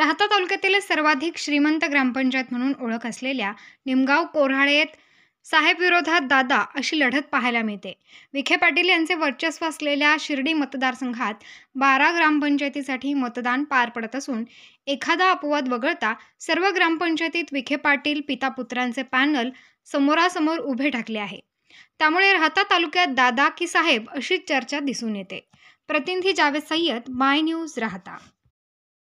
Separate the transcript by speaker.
Speaker 1: राहता तालुक्यातील सर्वाधिक श्रीमंत ग्रामपंचायत म्हणून ओळख असलेल्या निमगाव कोऱ्हाळेत साहेबविरोधात दादा अशी लढत पाहायला मिळते विखे पाटील यांचे वर्चस्व असलेल्या शिर्डी मतदारसंघात बारा ग्रामपंचायतीसाठी मतदान पार पडत असून एखादा अपवाद वगळता सर्व ग्रामपंचायतीत विखे पाटील पिता पुत्रांचे पॅनल समोरासमोर उभे ठाकले आहे त्यामुळे राहता तालुक्यात दादा की साहेब अशी चर्चा दिसून येते प्रतिनिधी जावेद सय्यद माय न्यूज राहता